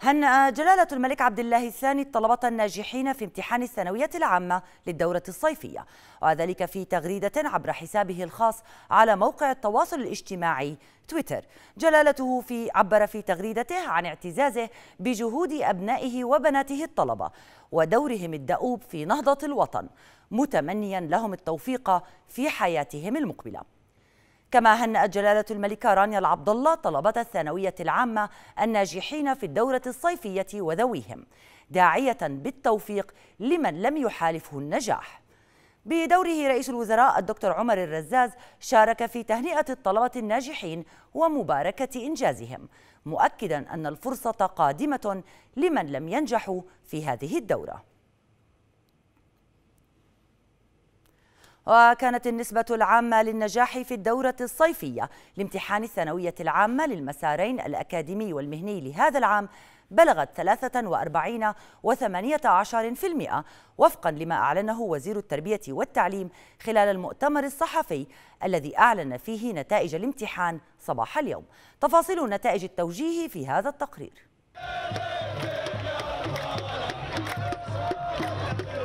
هنأ جلالة الملك عبد الله الثاني الطلبة الناجحين في امتحان الثانوية العامة للدورة الصيفية وذلك في تغريدة عبر حسابه الخاص على موقع التواصل الاجتماعي تويتر جلالته في عبر في تغريدته عن اعتزازه بجهود أبنائه وبناته الطلبة ودورهم الدؤوب في نهضة الوطن متمنيا لهم التوفيق في حياتهم المقبله كما هنأت جلالة الملكة رانيا العبد الله طلبة الثانوية العامة الناجحين في الدورة الصيفية وذويهم داعية بالتوفيق لمن لم يحالفه النجاح بدوره رئيس الوزراء الدكتور عمر الرزاز شارك في تهنئة الطلبة الناجحين ومباركة إنجازهم مؤكدا أن الفرصة قادمة لمن لم ينجحوا في هذه الدورة وكانت النسبة العامة للنجاح في الدورة الصيفية لامتحان الثانوية العامة للمسارين الأكاديمي والمهني لهذا العام بلغت 43 و18% وفقا لما أعلنه وزير التربية والتعليم خلال المؤتمر الصحفي الذي أعلن فيه نتائج الامتحان صباح اليوم تفاصيل نتائج التوجيه في هذا التقرير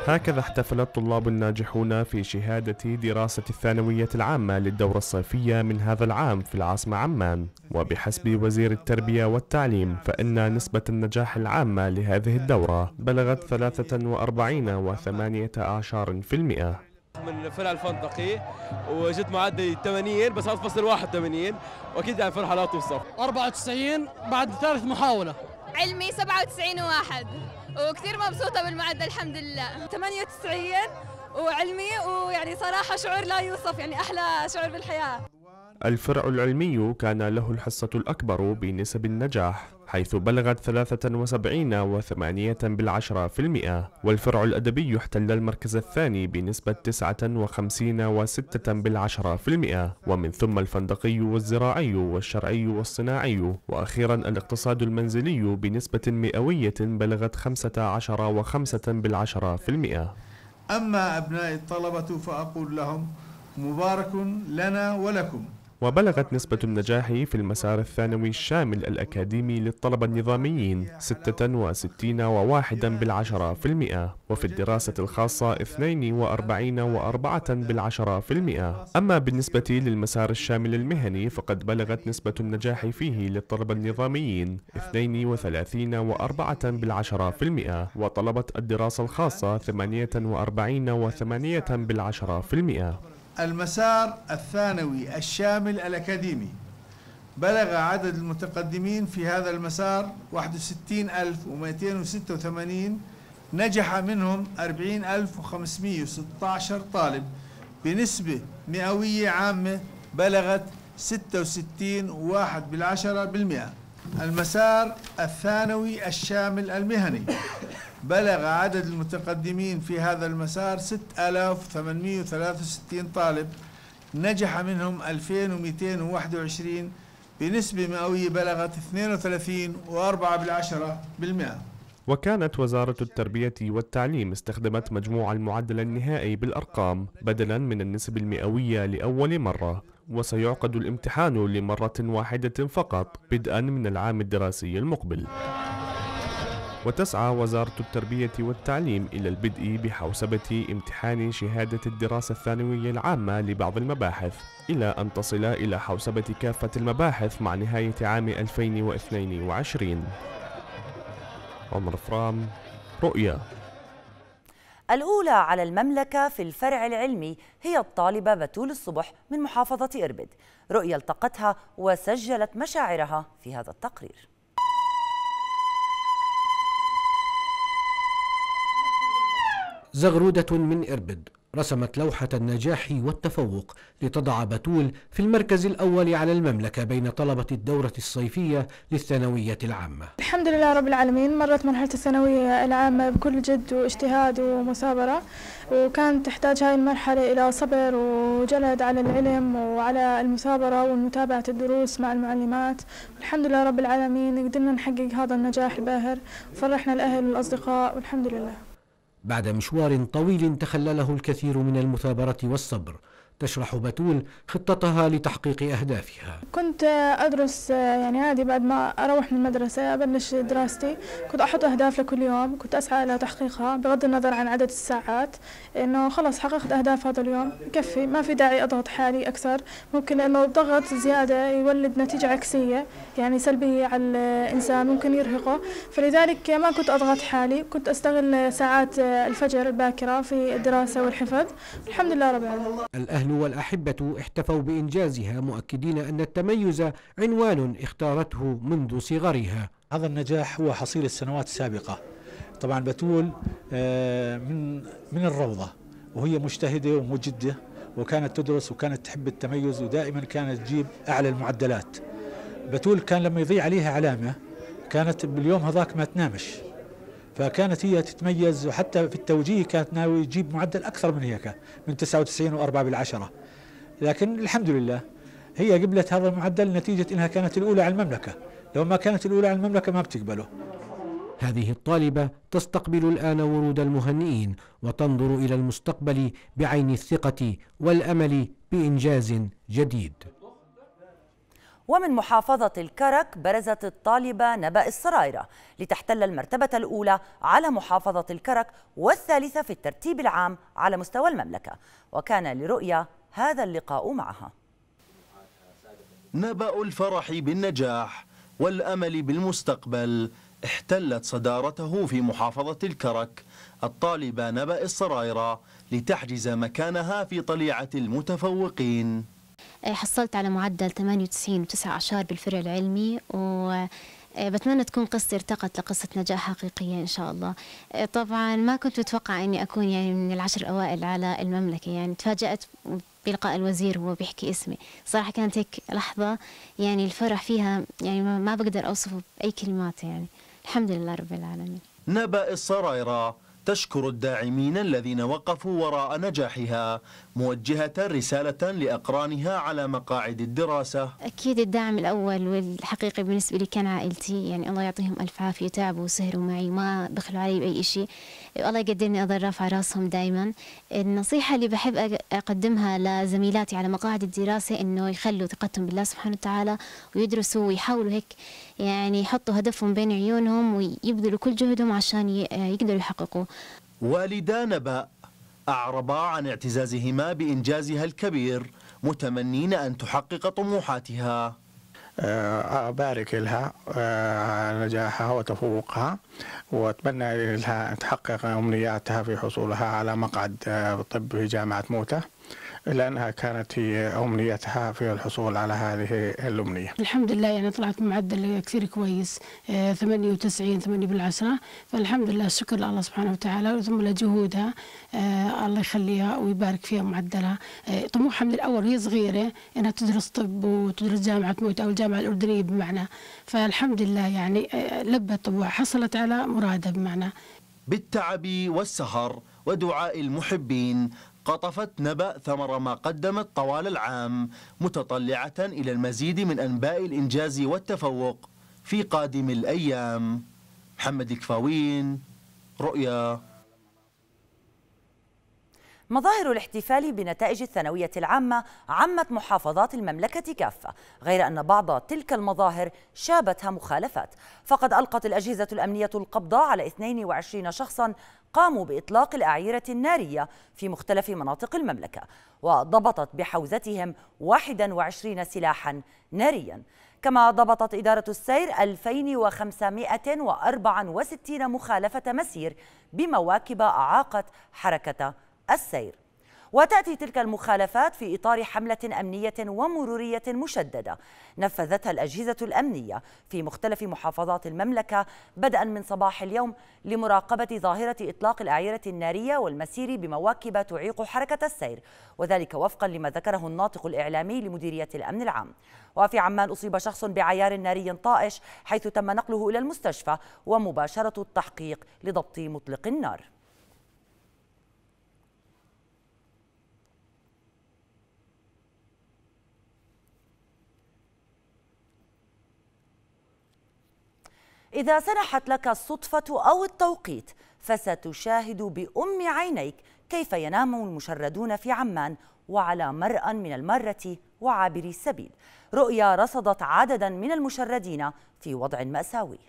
هكذا احتفل الطلاب الناجحون في شهادة دراسة الثانوية العامة للدورة الصيفية من هذا العام في العاصمة عمان وبحسب وزير التربية والتعليم فإن نسبة النجاح العامة لهذه الدورة بلغت 43.8% من فرع الفندقي وجدت معدل 80 بس هذا فصل 81 واكيد يعني فرحه لا توصف 94 بعد ثالث محاوله علمي 97 وواحد وكثير مبسوطه بالمعدل الحمد لله 98 وعلمي ويعني صراحه شعور لا يوصف يعني احلى شعور بالحياه الفرع العلمي كان له الحصه الاكبر بنسب النجاح حيث بلغت 73 و8 بالعشرة في المئة والفرع الأدبي احتل المركز الثاني بنسبة 59 و6 بالعشرة في المئة ومن ثم الفندقي والزراعي والشرعي والصناعي وأخيرا الاقتصاد المنزلي بنسبة مئوية بلغت 15 و5 بالعشرة في المئة أما أبناء الطلبة فأقول لهم مبارك لنا ولكم وبلغت نسبة النجاح في المسار الثانوي الشامل الأكاديمي للطلبة النظاميين 66 وواحدا بالعشرة في المئة وفي الدراسة الخاصة 42 وأربعة بالعشرة في المئة أما بالنسبة للمسار الشامل المهني فقد بلغت نسبة النجاح فيه للطلبة النظاميين 32 وأربعة بالعشرة في المئة وطلبة الدراسة الخاصة 48 وثمانية بالعشرة في المئة المسار الثانوي الشامل الأكاديمي بلغ عدد المتقدمين في هذا المسار 61286 نجح منهم 40516 طالب بنسبة مئوية عامة بلغت 66.1% المسار الثانوي الشامل المهني بلغ عدد المتقدمين في هذا المسار 6863 طالب نجح منهم 2221 بنسبة مئوية بلغت 32 بالعشرة بالمئة وكانت وزارة التربية والتعليم استخدمت مجموع المعدل النهائي بالأرقام بدلا من النسب المئوية لأول مرة وسيعقد الامتحان لمرة واحدة فقط بدءا من العام الدراسي المقبل وتسعى وزارة التربية والتعليم إلى البدء بحوسبة امتحان شهادة الدراسة الثانوية العامة لبعض المباحث إلى أن تصل إلى حوسبة كافة المباحث مع نهاية عام 2022 عمر فرام رؤيا الأولى على المملكة في الفرع العلمي هي الطالبة بتول الصبح من محافظة إربد رؤية التقتها وسجلت مشاعرها في هذا التقرير زغرودة من إربد رسمت لوحة النجاح والتفوق لتضع بتول في المركز الأول على المملكة بين طلبة الدورة الصيفية للثانوية العامة الحمد لله رب العالمين مرت مرحلة الثانوية العامة بكل جد واجتهاد ومثابرة وكانت تحتاج هاي المرحلة إلى صبر وجلد على العلم وعلى المثابرة ومتابعة الدروس مع المعلمات الحمد لله رب العالمين قدرنا نحقق هذا النجاح الباهر وفرحنا الأهل والأصدقاء والحمد لله بعد مشوار طويل تخلله الكثير من المثابرة والصبر تشرح بتول خطتها لتحقيق أهدافها كنت أدرس يعني عادي بعد ما أروح من المدرسة أبلش دراستي كنت أحط أهداف لكل يوم كنت أسعى إلى تحقيقها بغض النظر عن عدد الساعات إنه خلص حققت أهداف هذا اليوم بكفي ما في داعي أضغط حالي أكثر ممكن إنه الضغط زيادة يولد نتيجة عكسية يعني سلبية على الإنسان ممكن يرهقه فلذلك ما كنت أضغط حالي كنت أستغل ساعات الفجر الباكرة في الدراسة والحفظ الحمد لله رب العالمين الأهل والأحبة احتفوا بإنجازها مؤكدين أن التميز عنوان اختارته منذ صغرها هذا النجاح هو حصيل السنوات السابقة طبعا بتول آه، من من الروضة وهي مجتهدة ومجدة وكانت تدرس وكانت تحب التميز ودائما كانت تجيب أعلى المعدلات بتول كان لما يضيع عليها علامة كانت باليوم هذاك ما تنامش فكانت هي تتميز وحتى في التوجيه كانت ناوي تجيب معدل أكثر من هيك من 99 و4 بالعشرة لكن الحمد لله هي قبلت هذا المعدل نتيجة أنها كانت الأولى على المملكة لو ما كانت الأولى على المملكة ما بتقبله هذه الطالبة تستقبل الآن ورود المهنئين وتنظر إلى المستقبل بعين الثقة والأمل بإنجاز جديد ومن محافظة الكرك برزت الطالبة نبأ السرايرة لتحتل المرتبة الأولى على محافظة الكرك والثالثة في الترتيب العام على مستوى المملكة وكان لرؤية هذا اللقاء معها نبأ الفرح بالنجاح والأمل بالمستقبل احتلت صدارته في محافظة الكرك الطالبة نبأ السرايرة لتحجز مكانها في طليعة المتفوقين حصلت على معدل 98.9 بالفرع العلمي و آه، بتمنى تكون قصتي ارتقت لقصة نجاح حقيقية إن شاء الله آه، طبعا ما كنت متوقعة أني أكون يعني من العشر الأوائل على المملكة يعني تفاجأت بلقاء الوزير وهو بيحكي اسمي صراحة كانت هيك لحظة يعني الفرح فيها يعني ما بقدر أوصفه بأي كلمات يعني الحمد لله رب العالمين نبأ السرايرة تشكر الداعمين الذين وقفوا وراء نجاحها موجهة رسالة لأقرانها على مقاعد الدراسة أكيد الدعم الأول والحقيقي بالنسبة لي كان عائلتي يعني الله يعطيهم ألف عافية تعبوا وسهروا معي ما دخلوا علي بأي شيء والله يقدرني اظل رافع راسهم دائما النصيحه اللي بحب اقدمها لزميلاتي على مقاعد الدراسه انه يخلوا ثقتهم بالله سبحانه وتعالى ويدرسوا ويحاولوا هيك يعني يحطوا هدفهم بين عيونهم ويبذلوا كل جهدهم عشان يقدروا يحققوه والدا نبأ أعربا عن اعتزازهما بإنجازها الكبير متمنين أن تحقق طموحاتها آه، أبارك لها آه، نجاحها وتفوقها وأتمنى لها أن تحقق أمنياتها في حصولها على مقعد آه، طب في جامعة موته لأنها كانت هي أمنيتها في الحصول على هذه الأمنية الحمد لله يعني طلعت بمعدل كثير كويس 98 آه، 8 بالعشرة فالحمد لله الشكر لله سبحانه وتعالى ثم لجهودها آه، الله يخليها ويبارك فيها معدلها آه، طموحها من الأول وهي صغيرة أنها تدرس طب وتدرس جامعة موت أو الجامعة الأردنية بمعنى فالحمد لله يعني لبت طموحها حصلت على مرادها بمعنى بالتعب والسهر ودعاء المحبين قطفت نبأ ثمر ما قدمت طوال العام متطلعة إلى المزيد من أنباء الإنجاز والتفوق في قادم الأيام محمد الكفاوين رؤيا مظاهر الاحتفال بنتائج الثانوية العامة عمت محافظات المملكة كافة غير أن بعض تلك المظاهر شابتها مخالفات فقد ألقت الأجهزة الأمنية القبض على 22 شخصا قاموا بإطلاق الأعيرة النارية في مختلف مناطق المملكة وضبطت بحوزتهم 21 سلاحا ناريا كما ضبطت إدارة السير 2564 مخالفة مسير بمواكب أعاقت حركة السير وتأتي تلك المخالفات في إطار حملة أمنية ومرورية مشددة نفذتها الأجهزة الأمنية في مختلف محافظات المملكة بدءا من صباح اليوم لمراقبة ظاهرة إطلاق الأعيرة النارية والمسير بمواكب تعيق حركة السير وذلك وفقا لما ذكره الناطق الإعلامي لمديرية الأمن العام وفي عمان أصيب شخص بعيار ناري طائش حيث تم نقله إلى المستشفى ومباشرة التحقيق لضبط مطلق النار إذا سنحت لك الصدفة أو التوقيت فستشاهد بأم عينيك كيف ينام المشردون في عمان وعلى مرأى من المارة وعابري السبيل رؤيا رصدت عددا من المشردين في وضع مأساوي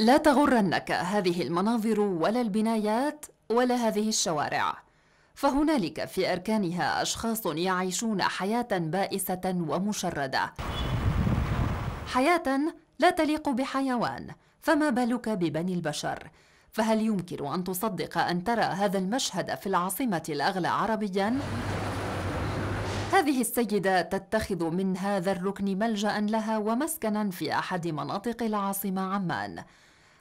لا تغرنك هذه المناظر ولا البنايات ولا هذه الشوارع فهنالك في أركانها أشخاص يعيشون حياة بائسة ومشردة حياة لا تليق بحيوان فما بالك ببني البشر فهل يمكن أن تصدق أن ترى هذا المشهد في العاصمة الأغلى عربياً؟ هذه السيدة تتخذ من هذا الركن ملجأ لها ومسكنا في أحد مناطق العاصمة عمان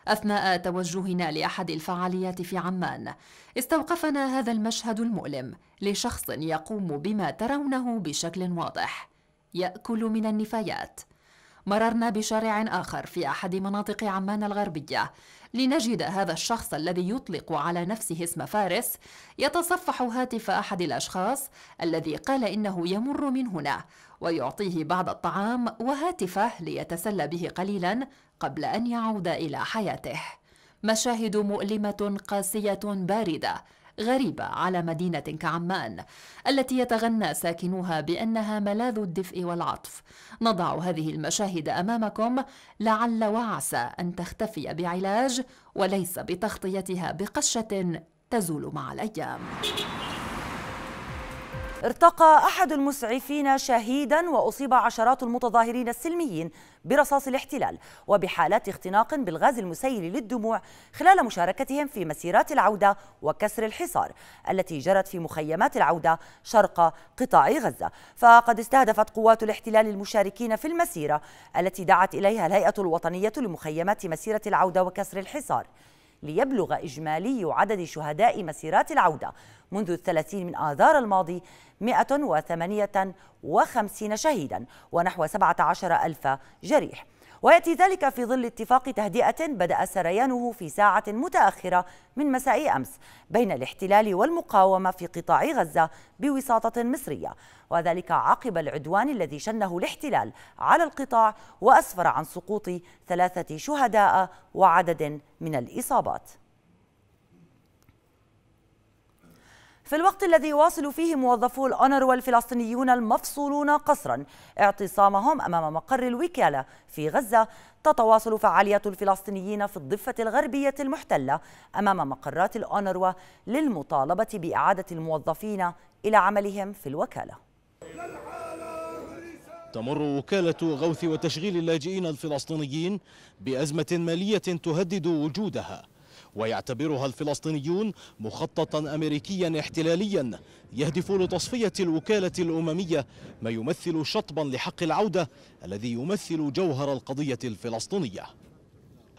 أثناء توجهنا لأحد الفعاليات في عمان استوقفنا هذا المشهد المؤلم لشخص يقوم بما ترونه بشكل واضح يأكل من النفايات مررنا بشارع آخر في أحد مناطق عمان الغربية لنجد هذا الشخص الذي يطلق على نفسه اسم فارس يتصفح هاتف أحد الأشخاص الذي قال إنه يمر من هنا ويعطيه بعض الطعام وهاتفه ليتسلى به قليلا قبل أن يعود إلى حياته مشاهد مؤلمة قاسية باردة غريبة على مدينة كعمان التي يتغنى ساكنوها بأنها ملاذ الدفء والعطف نضع هذه المشاهد أمامكم لعل وعسى أن تختفي بعلاج وليس بتغطيتها بقشة تزول مع الأيام ارتقى أحد المسعفين شهيدا وأصيب عشرات المتظاهرين السلميين برصاص الاحتلال وبحالات اختناق بالغاز المسيل للدموع خلال مشاركتهم في مسيرات العودة وكسر الحصار التي جرت في مخيمات العودة شرق قطاع غزة فقد استهدفت قوات الاحتلال المشاركين في المسيرة التي دعت إليها الهيئة الوطنية لمخيمات مسيرة العودة وكسر الحصار ليبلغ إجمالي عدد شهداء مسيرات العودة منذ الثلاثين من آذار الماضي 158 شهيدا ونحو 17 ألف جريح ويأتي ذلك في ظل اتفاق تهدئة بدأ سريانه في ساعة متأخرة من مساء أمس بين الاحتلال والمقاومة في قطاع غزة بوساطة مصرية وذلك عقب العدوان الذي شنه الاحتلال على القطاع وأسفر عن سقوط ثلاثة شهداء وعدد من الإصابات في الوقت الذي يواصل فيه موظفو الأونروا الفلسطينيون المفصولون قسرا اعتصامهم أمام مقر الوكالة في غزة تتواصل فعالية الفلسطينيين في الضفة الغربية المحتلة أمام مقرات الأونروا للمطالبة بإعادة الموظفين إلى عملهم في الوكالة تمر وكالة غوث وتشغيل اللاجئين الفلسطينيين بأزمة مالية تهدد وجودها ويعتبرها الفلسطينيون مخططا أمريكيا احتلاليا يهدف لتصفية الوكالة الأممية ما يمثل شطبا لحق العودة الذي يمثل جوهر القضية الفلسطينية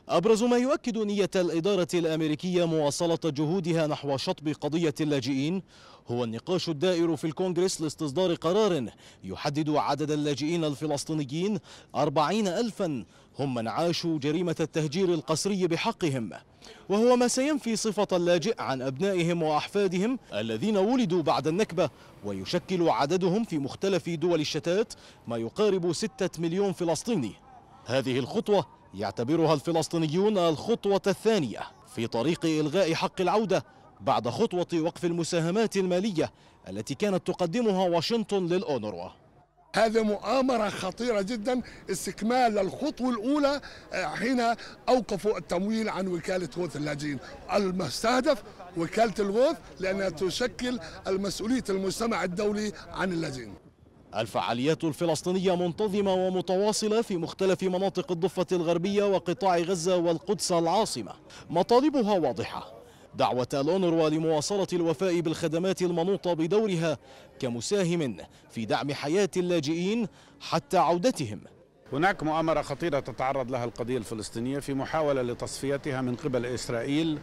أبرز ما يؤكد نية الإدارة الأمريكية مواصلة جهودها نحو شطب قضية اللاجئين هو النقاش الدائر في الكونغرس لاستصدار قرار يحدد عدد اللاجئين الفلسطينيين أربعين ألفاً هم من عاشوا جريمة التهجير القسري بحقهم وهو ما سينفي صفة اللاجئ عن أبنائهم وأحفادهم الذين ولدوا بعد النكبة ويشكل عددهم في مختلف دول الشتات ما يقارب ستة مليون فلسطيني هذه الخطوة يعتبرها الفلسطينيون الخطوة الثانية في طريق إلغاء حق العودة بعد خطوة وقف المساهمات المالية التي كانت تقدمها واشنطن للأونروا هذه مؤامرة خطيرة جدا استكمال الخطوة الأولى آه، حين أوقفوا التمويل عن وكالة غوث اللاجئين المستهدف وكالة الغوث لأنها تشكل المسؤولية المجتمع الدولي عن اللاجئين الفعاليات الفلسطينية منتظمة ومتواصلة في مختلف مناطق الضفة الغربية وقطاع غزة والقدس العاصمة مطالبها واضحة دعوة الأونروا لمواصلة الوفاء بالخدمات المنوطة بدورها كمساهم في دعم حياة اللاجئين حتى عودتهم هناك مؤامرة خطيرة تتعرض لها القضية الفلسطينية في محاولة لتصفيتها من قبل إسرائيل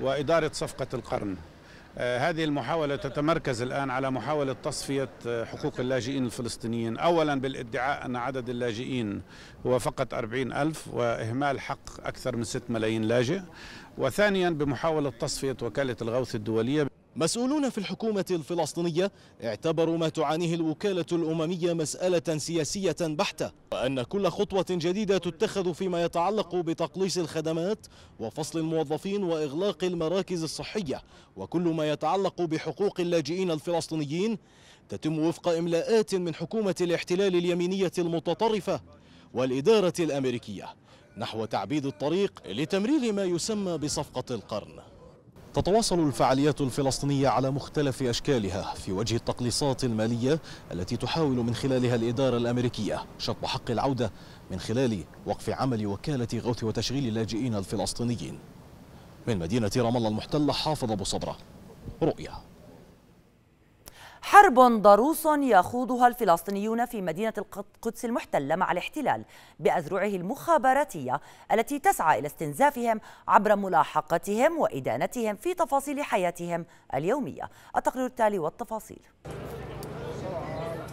وإدارة صفقة القرن آه، هذه المحاولة تتمركز الآن على محاولة تصفية آه، حقوق اللاجئين الفلسطينيين أولا بالادعاء أن عدد اللاجئين هو فقط 40 ألف وإهمال حق أكثر من 6 ملايين لاجئ وثانيا بمحاولة تصفية وكالة الغوث الدولية مسؤولون في الحكومة الفلسطينية اعتبروا ما تعانيه الوكالة الأممية مسألة سياسية بحتة وأن كل خطوة جديدة تتخذ فيما يتعلق بتقليص الخدمات وفصل الموظفين وإغلاق المراكز الصحية وكل ما يتعلق بحقوق اللاجئين الفلسطينيين تتم وفق إملاءات من حكومة الاحتلال اليمينية المتطرفة والإدارة الأمريكية نحو تعبيد الطريق لتمرير ما يسمى بصفقة القرن تتواصل الفعاليات الفلسطينية على مختلف أشكالها في وجه التقليصات المالية التي تحاول من خلالها الإدارة الأمريكية شطب حق العودة من خلال وقف عمل وكالة غوث وتشغيل اللاجئين الفلسطينيين من مدينة رام الله المحتلة حافظ أبو صبرة رؤيا حرب ضروس يخوضها الفلسطينيون في مدينة القدس المحتلة مع الاحتلال بأذرعه المخابراتية التي تسعى إلى استنزافهم عبر ملاحقتهم وإدانتهم في تفاصيل حياتهم اليومية التقرير التالي والتفاصيل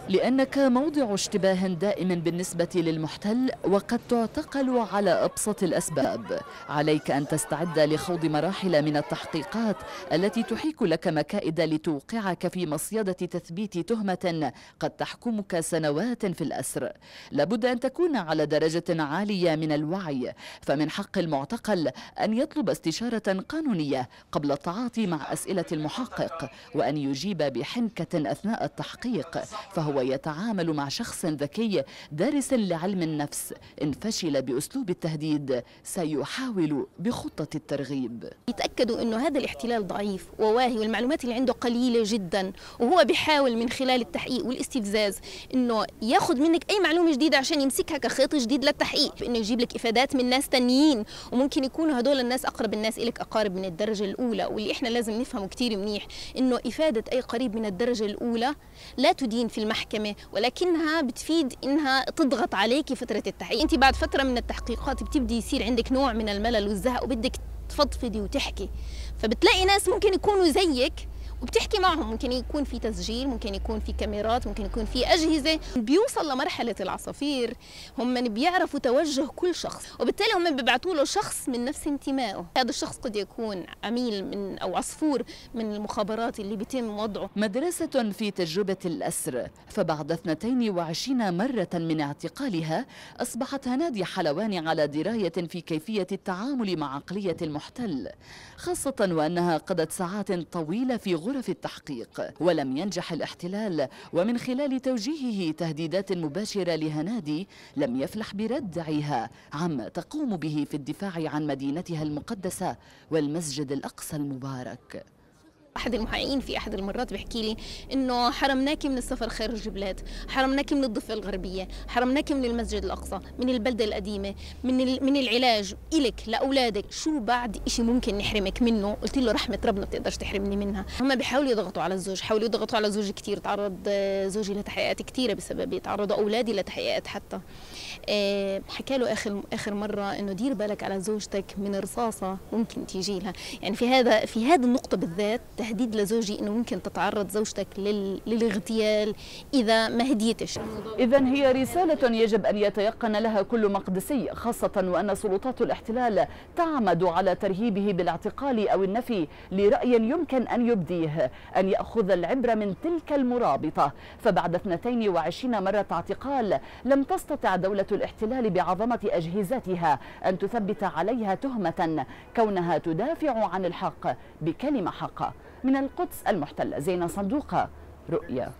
لأنك موضع اشتباه دائم بالنسبة للمحتل وقد تعتقل على أبسط الأسباب عليك أن تستعد لخوض مراحل من التحقيقات التي تحيك لك مكائد لتوقعك في مصيدة تثبيت تهمة قد تحكمك سنوات في الأسر لابد أن تكون على درجة عالية من الوعي فمن حق المعتقل أن يطلب استشارة قانونية قبل التعاطي مع أسئلة المحقق وأن يجيب بحنكة أثناء التحقيق فهو ويتعامل مع شخص ذكي دارس لعلم النفس إن فشل بأسلوب التهديد سيحاول بخطة الترغيب يتأكدوا أنه هذا الاحتلال ضعيف وواهي والمعلومات اللي عنده قليلة جدا وهو بيحاول من خلال التحقيق والاستفزاز أنه ياخذ منك أي معلومة جديدة عشان يمسكها كخيط جديد للتحقيق أنه يجيب لك إفادات من ناس تانيين وممكن يكونوا هدول الناس أقرب الناس إلك أقارب من الدرجة الأولى واللي إحنا لازم نفهمه كتير منيح أنه إفادة أي قريب من الدرجة الأولى لا تدين في المحكمة المحكمه ولكنها بتفيد انها تضغط عليكي فتره التحقيق انت بعد فتره من التحقيقات بتبدي يصير عندك نوع من الملل والزهق وبدك تفضفضي وتحكي فبتلاقي ناس ممكن يكونوا زيك وبتحكي معهم ممكن يكون في تسجيل ممكن يكون في كاميرات ممكن يكون في أجهزة بيوصل لمرحلة العصافير هم من بيعرفوا توجه كل شخص وبالتالي هم بيبعتوا له شخص من نفس انتمائه هذا الشخص قد يكون عميل من أو عصفور من المخابرات اللي بيتم وضعه مدرسة في تجربة الأسر فبعد 22 مرة من اعتقالها أصبحت هنادي حلوان على دراية في كيفية التعامل مع عقلية المحتل خاصة وأنها قضت ساعات طويلة في غرفة غرف التحقيق ولم ينجح الاحتلال ومن خلال توجيهه تهديدات مباشرة لهنادي لم يفلح بردعها عما تقوم به في الدفاع عن مدينتها المقدسة والمسجد الأقصى المبارك احد المحققين في احد المرات بيحكي لي انه حرمناك من السفر خارج البلاد حرمناك من الضفه الغربيه حرمناك من المسجد الاقصى من البلده القديمه من من العلاج الك لاولادك شو بعد شيء ممكن نحرمك منه قلت له رحمه ربنا بتقدرش تحرمني منها هم بيحاولوا يضغطوا على الزوج حاولوا يضغطوا على زوجي كثير تعرض آه، زوجي لتحقيقات كثيره بسببي تعرضوا اولادي لتحقيقات حتى آه، حكى له اخر اخر مره انه دير بالك على زوجتك من رصاصه ممكن تيجي لها يعني في هذا في هذه النقطه بالذات تهديد لزوجي انه ممكن تتعرض زوجتك للاغتيال اذا ما هديتش اذا هي رساله يجب ان يتيقن لها كل مقدسي خاصه وان سلطات الاحتلال تعمد على ترهيبه بالاعتقال او النفي لراي يمكن ان يبديه ان ياخذ العبره من تلك المرابطه فبعد 22 مره اعتقال لم تستطع دوله الاحتلال بعظمه اجهزتها ان تثبت عليها تهمه كونها تدافع عن الحق بكلمه حق من القدس المحتلة زينة صندوقة رؤيا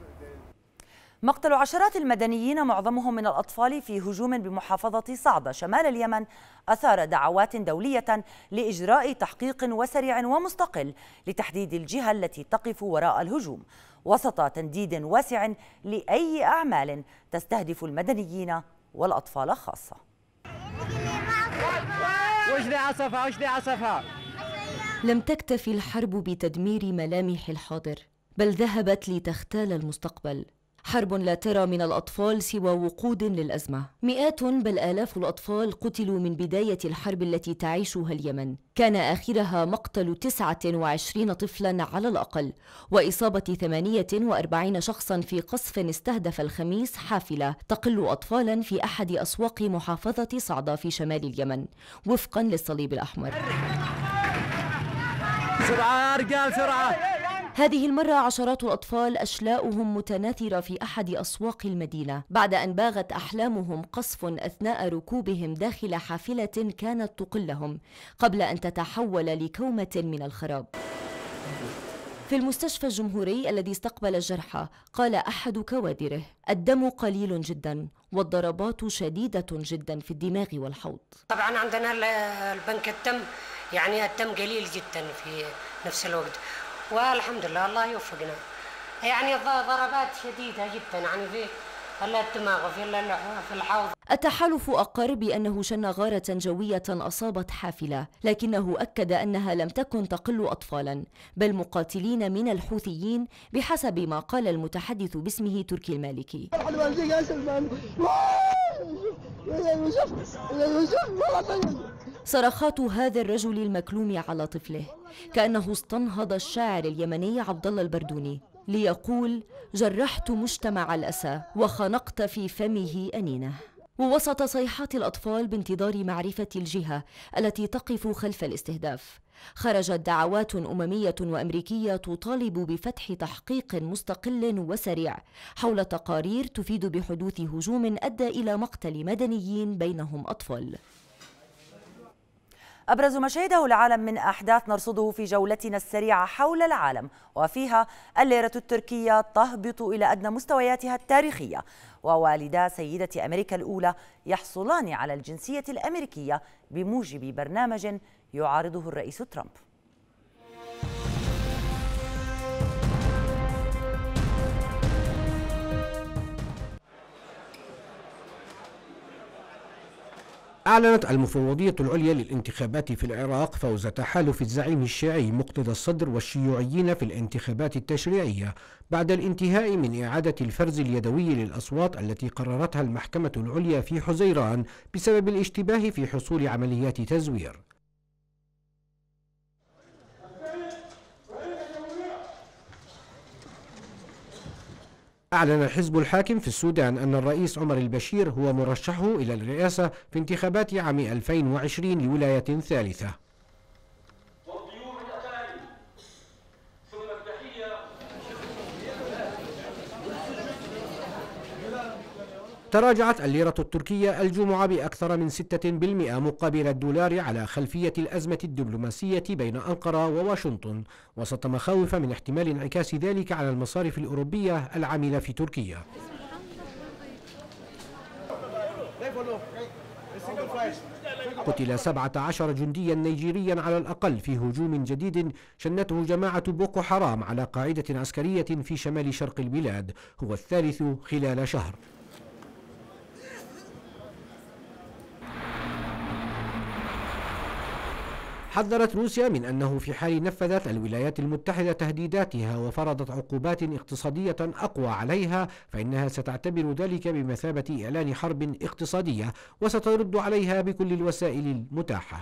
مقتل عشرات المدنيين معظمهم من الأطفال في هجوم بمحافظة صعدة شمال اليمن أثار دعوات دولية لإجراء تحقيق وسريع ومستقل لتحديد الجهة التي تقف وراء الهجوم وسط تنديد واسع لأي أعمال تستهدف المدنيين والأطفال خاصة وجدي عصفها وجدي عصفها لم تكتف الحرب بتدمير ملامح الحاضر بل ذهبت لتختال المستقبل حرب لا ترى من الأطفال سوى وقود للأزمة مئات بل آلاف الأطفال قتلوا من بداية الحرب التي تعيشها اليمن كان آخرها مقتل 29 طفلا على الأقل وإصابة 48 شخصا في قصف استهدف الخميس حافلة تقل أطفالا في أحد أسواق محافظة صعدة في شمال اليمن وفقا للصليب الأحمر سرعة يا رجال سرعة هذه المرة عشرات الأطفال أشلاؤهم متناثرة في أحد أسواق المدينة بعد أن باغت أحلامهم قصف أثناء ركوبهم داخل حافلة كانت تقلهم قبل أن تتحول لكومة من الخراب في المستشفى الجمهوري الذي استقبل الجرحى قال أحد كوادره الدم قليل جدا والضربات شديدة جدا في الدماغ والحوض طبعا عندنا البنك الدم يعني الدم قليل جدا في نفس الوقت والحمد لله الله يوفقنا يعني ضربات شديدة جدا يعني في التحالف أقر بأنه شن غارة جوية أصابت حافلة لكنه أكد أنها لم تكن تقل أطفالا بل مقاتلين من الحوثيين بحسب ما قال المتحدث باسمه تركي المالكي صرخات هذا الرجل المكلوم على طفله كأنه استنهض الشاعر اليمني عبد الله البردوني ليقول جرحت مجتمع الأسى وخنقت في فمه أنينه ووسط صيحات الأطفال بانتظار معرفة الجهة التي تقف خلف الاستهداف خرجت دعوات أممية وأمريكية تطالب بفتح تحقيق مستقل وسريع حول تقارير تفيد بحدوث هجوم أدى إلى مقتل مدنيين بينهم أطفال أبرز ما شهده العالم من أحداث نرصده في جولتنا السريعة حول العالم وفيها الليرة التركية تهبط إلى أدنى مستوياتها التاريخية ووالدا سيدة أمريكا الأولى يحصلان على الجنسية الأمريكية بموجب برنامج يعارضه الرئيس ترامب أعلنت المفوضية العليا للانتخابات في العراق فوز تحالف الزعيم الشيعي مقتدى الصدر والشيوعيين في الانتخابات التشريعية بعد الانتهاء من إعادة الفرز اليدوي للأصوات التي قررتها المحكمة العليا في حزيران بسبب الاشتباه في حصول عمليات تزوير أعلن الحزب الحاكم في السودان أن الرئيس عمر البشير هو مرشحه إلى الرئاسة في انتخابات عام 2020 لولاية ثالثة تراجعت الليرة التركية الجمعة بأكثر من 6% مقابل الدولار على خلفية الأزمة الدبلوماسية بين أنقرة وواشنطن وسط مخاوف من احتمال انعكاس ذلك على المصارف الأوروبية العاملة في تركيا قتل 17 جنديا نيجيريا على الأقل في هجوم جديد شنته جماعة بوكو حرام على قاعدة عسكرية في شمال شرق البلاد هو الثالث خلال شهر حذرت روسيا من أنه في حال نفذت الولايات المتحدة تهديداتها وفرضت عقوبات اقتصادية أقوى عليها فإنها ستعتبر ذلك بمثابة إعلان حرب اقتصادية وسترد عليها بكل الوسائل المتاحة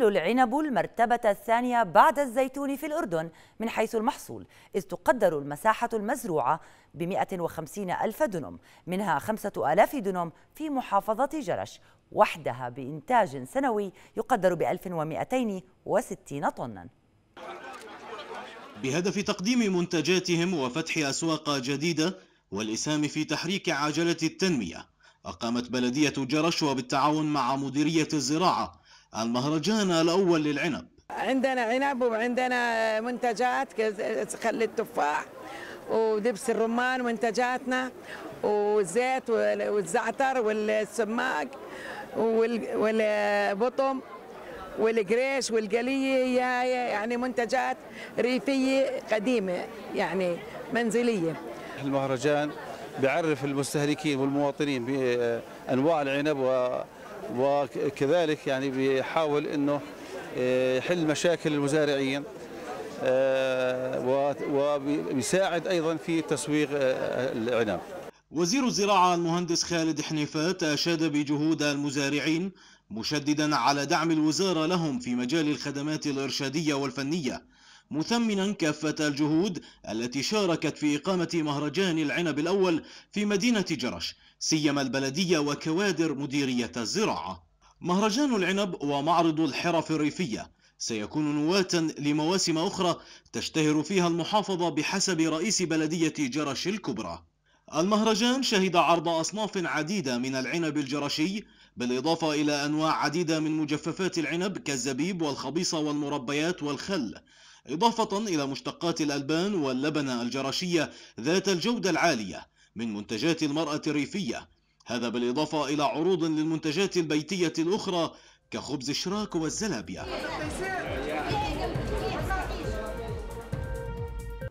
تحل العنب المرتبة الثانية بعد الزيتون في الأردن من حيث المحصول إذ تقدر المساحة المزروعة ب وخمسين ألف دنم منها 5000 دنم في محافظة جرش وحدها بإنتاج سنوي يقدر ب 1260 طناً بهدف تقديم منتجاتهم وفتح أسواق جديدة والإسهام في تحريك عجلة التنمية أقامت بلدية جرش وبالتعاون مع مديرية الزراعة المهرجان الأول للعنب عندنا عنب وعندنا منتجات خل التفاح ودبس الرمان منتجاتنا والزيت والزعتر والسماق والبطم والقريش والقليه هي يعني منتجات ريفيه قديمه يعني منزليه. المهرجان بيعرف المستهلكين والمواطنين بانواع العنب و وكذلك يعني بيحاول انه آه، يحل مشاكل المزارعين آه، وبيساعد ايضا في تسويق آه، العنب وزير الزراعة المهندس خالد حنيفات أشاد بجهود المزارعين مشددا على دعم الوزارة لهم في مجال الخدمات الإرشادية والفنية مثمنا كافة الجهود التي شاركت في إقامة مهرجان العنب الأول في مدينة جرش سيما البلدية وكوادر مديرية الزراعة مهرجان العنب ومعرض الحرف الريفية سيكون نواة لمواسم أخرى تشتهر فيها المحافظة بحسب رئيس بلدية جرش الكبرى المهرجان شهد عرض أصناف عديدة من العنب الجرشي بالإضافة إلى أنواع عديدة من مجففات العنب كالزبيب والخبيصة والمربيات والخل إضافة إلى مشتقات الألبان واللبنة الجرشية ذات الجودة العالية من منتجات المرأة الريفية هذا بالإضافة إلى عروض للمنتجات البيتية الأخرى كخبز الشراك والزلابية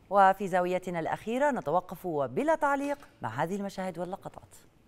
وفي زاويتنا الأخيرة نتوقف بلا تعليق مع هذه المشاهد واللقطات